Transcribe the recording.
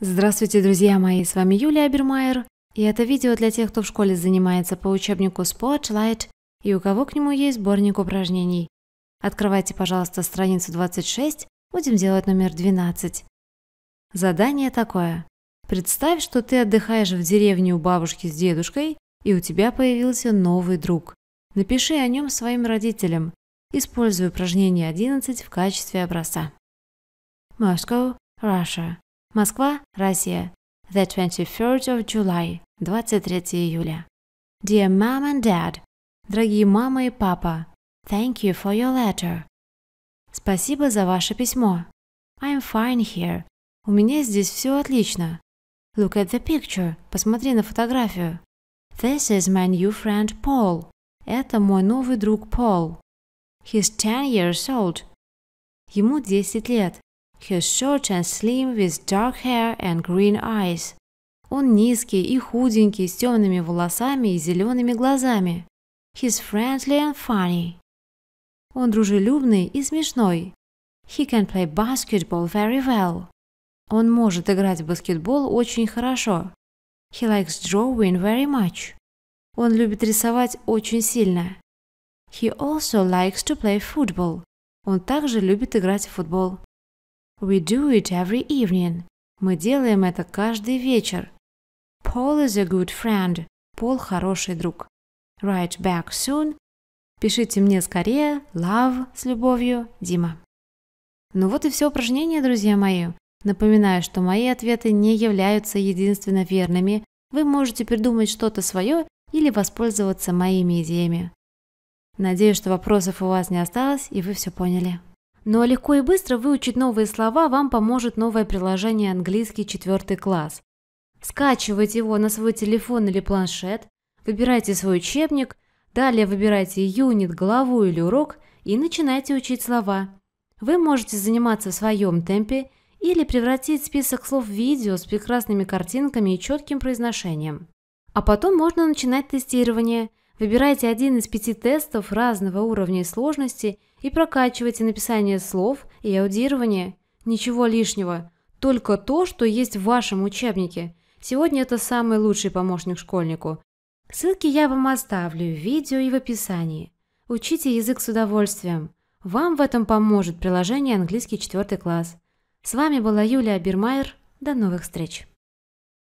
Здравствуйте, друзья мои, с вами Юлия Абермайер, и это видео для тех, кто в школе занимается по учебнику Spotlight и у кого к нему есть сборник упражнений. Открывайте, пожалуйста, страницу 26, будем делать номер 12. Задание такое. Представь, что ты отдыхаешь в деревне у бабушки с дедушкой, и у тебя появился новый друг. Напиши о нем своим родителям. Используй упражнение 11 в качестве образца. Moscow, Russia. Москва, Россия. The 23rd of July. 23 июля. Dear Mom and Dad. Дорогие мама и папа. Thank you for your letter. Спасибо за ваше письмо. I'm fine here. У меня здесь все отлично. Look at the picture. Посмотри на фотографию. This is my new friend Paul. Это мой новый друг Пол. He's 10 years old. Ему 10 лет. He's short and slim with dark hair and green eyes. Он низкий и худенький, с темными волосами и зелеными глазами. He's friendly and funny. Он дружелюбный и смешной. He can play basketball very well. Он может играть в баскетбол очень хорошо. He likes drawing very much. Он любит рисовать очень сильно. He also likes to play football. Он также любит играть в футбол. We do it every evening. Мы делаем это каждый вечер. Paul is a good friend. Пол хороший друг. Write back soon. Пишите мне скорее. Love с любовью. Дима. Ну вот и все упражнение, друзья мои. Напоминаю, что мои ответы не являются единственно верными. Вы можете придумать что-то свое или воспользоваться моими идеями. Надеюсь, что вопросов у вас не осталось и вы все поняли. Но легко и быстро выучить новые слова вам поможет новое приложение «Английский четвертый класс». Скачивайте его на свой телефон или планшет, выбирайте свой учебник, далее выбирайте юнит, главу или урок и начинайте учить слова. Вы можете заниматься в своем темпе или превратить список слов в видео с прекрасными картинками и четким произношением. А потом можно начинать тестирование. Выбирайте один из пяти тестов разного уровня и сложности и прокачивайте написание слов и аудирование. Ничего лишнего, только то, что есть в вашем учебнике. Сегодня это самый лучший помощник школьнику. Ссылки я вам оставлю в видео и в описании. Учите язык с удовольствием. Вам в этом поможет приложение «Английский четвертый класс». С вами была Юлия Бирмайер. До новых встреч!